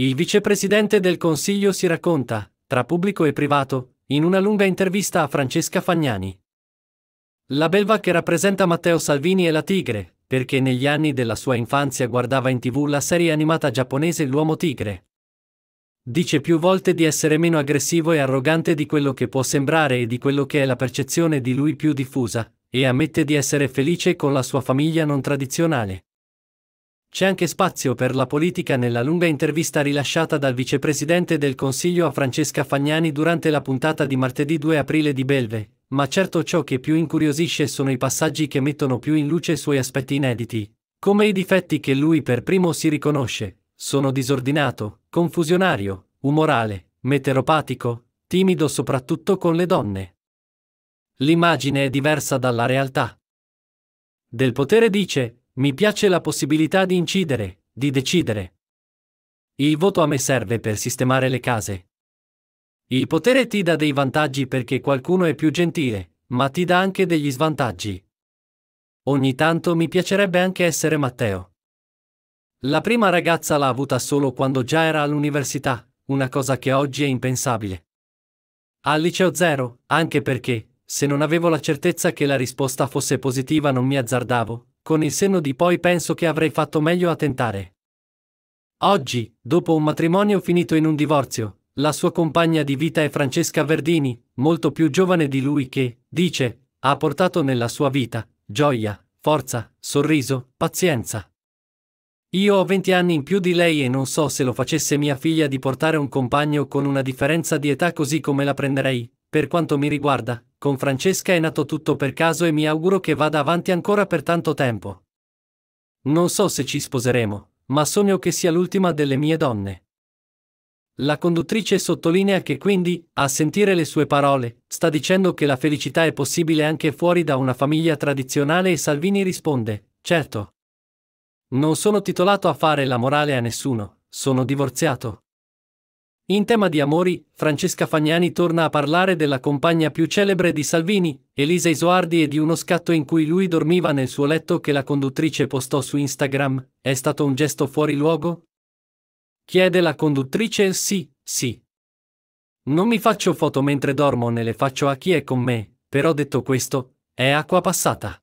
Il vicepresidente del Consiglio si racconta, tra pubblico e privato, in una lunga intervista a Francesca Fagnani. La belva che rappresenta Matteo Salvini è la tigre, perché negli anni della sua infanzia guardava in tv la serie animata giapponese L'uomo tigre. Dice più volte di essere meno aggressivo e arrogante di quello che può sembrare e di quello che è la percezione di lui più diffusa, e ammette di essere felice con la sua famiglia non tradizionale. C'è anche spazio per la politica nella lunga intervista rilasciata dal vicepresidente del Consiglio a Francesca Fagnani durante la puntata di martedì 2 aprile di Belve, ma certo ciò che più incuriosisce sono i passaggi che mettono più in luce i suoi aspetti inediti, come i difetti che lui per primo si riconosce. Sono disordinato, confusionario, umorale, meteoropatico, timido soprattutto con le donne. L'immagine è diversa dalla realtà. Del potere dice, mi piace la possibilità di incidere, di decidere. Il voto a me serve per sistemare le case. Il potere ti dà dei vantaggi perché qualcuno è più gentile, ma ti dà anche degli svantaggi. Ogni tanto mi piacerebbe anche essere Matteo. La prima ragazza l'ha avuta solo quando già era all'università, una cosa che oggi è impensabile. Al liceo zero, anche perché, se non avevo la certezza che la risposta fosse positiva non mi azzardavo, con il senno di poi penso che avrei fatto meglio a tentare. Oggi, dopo un matrimonio finito in un divorzio, la sua compagna di vita è Francesca Verdini, molto più giovane di lui che, dice, ha portato nella sua vita gioia, forza, sorriso, pazienza. Io ho 20 anni in più di lei e non so se lo facesse mia figlia di portare un compagno con una differenza di età così come la prenderei, per quanto mi riguarda, con Francesca è nato tutto per caso e mi auguro che vada avanti ancora per tanto tempo. Non so se ci sposeremo, ma sogno che sia l'ultima delle mie donne. La conduttrice sottolinea che quindi, a sentire le sue parole, sta dicendo che la felicità è possibile anche fuori da una famiglia tradizionale e Salvini risponde, certo. Non sono titolato a fare la morale a nessuno, sono divorziato. In tema di amori, Francesca Fagnani torna a parlare della compagna più celebre di Salvini, Elisa Isoardi e di uno scatto in cui lui dormiva nel suo letto che la conduttrice postò su Instagram. È stato un gesto fuori luogo? Chiede la conduttrice sì, sì. Non mi faccio foto mentre dormo né le faccio a chi è con me, però detto questo, è acqua passata.